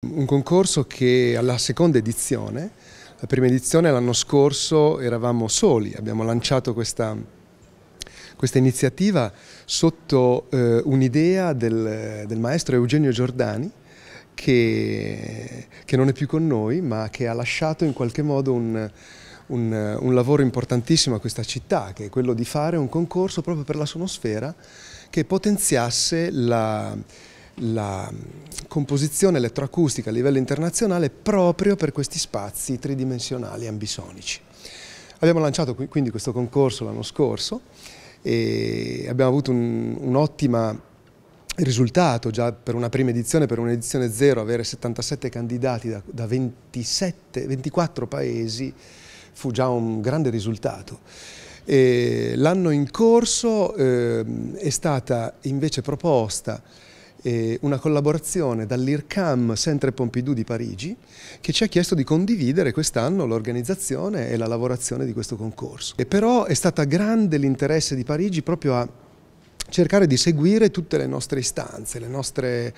Un concorso che alla seconda edizione, la prima edizione l'anno scorso eravamo soli, abbiamo lanciato questa, questa iniziativa sotto eh, un'idea del, del, maestro Eugenio Giordani che, che, non è più con noi ma che ha lasciato in qualche modo un, un, un lavoro importantissimo a questa città che è quello di fare un concorso proprio per la sonosfera che potenziasse la la mm, composizione elettroacustica a livello internazionale proprio per questi spazi tridimensionali ambisonici. Abbiamo lanciato quindi questo concorso l'anno scorso e abbiamo avuto un, un ottimo risultato già per una prima edizione, per un'edizione zero, avere 77 candidati da, da 27, 24 paesi fu già un grande risultato. L'anno in corso eh, è stata invece proposta eh, una collaborazione dall'IRCAM Centre Pompidou di Parigi che ci ha chiesto di condividere quest'anno l'organizzazione e la lavorazione di questo concorso. E però è stato grande l'interesse di Parigi proprio a cercare di seguire tutte le nostre istanze, le nostre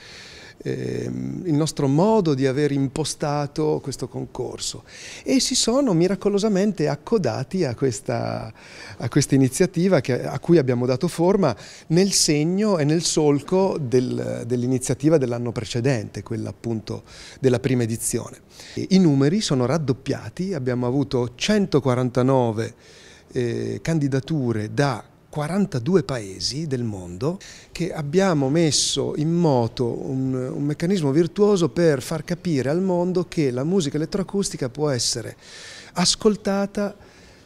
Ehm, il nostro modo di aver impostato questo concorso e si sono miracolosamente accodati a questa, a questa iniziativa che, a cui abbiamo dato forma nel segno e nel solco del, dell'iniziativa dell'anno precedente, quella appunto della prima edizione. I numeri sono raddoppiati, abbiamo avuto 149 eh, candidature da 42 paesi del mondo che abbiamo messo in moto un, un, meccanismo virtuoso per far capire al mondo che la musica elettroacustica può essere ascoltata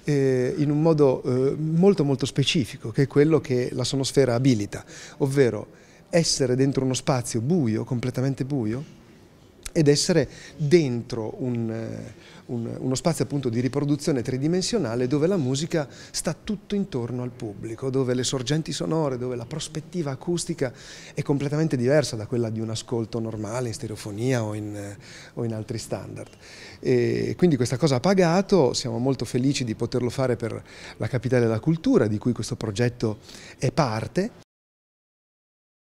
eh, in un modo eh, molto molto specifico, che è quello che la sonosfera abilita, ovvero essere dentro uno spazio buio, completamente buio, ed essere dentro un, eh, un, uno spazio appunto di riproduzione tridimensionale dove la musica sta tutto intorno al pubblico, dove le sorgenti sonore, dove la prospettiva acustica è completamente diversa da quella di un ascolto normale in stereofonia o in, eh, o in altri standard. E quindi questa cosa ha pagato, siamo molto felici di poterlo fare per la Capitale della Cultura, di cui questo progetto è parte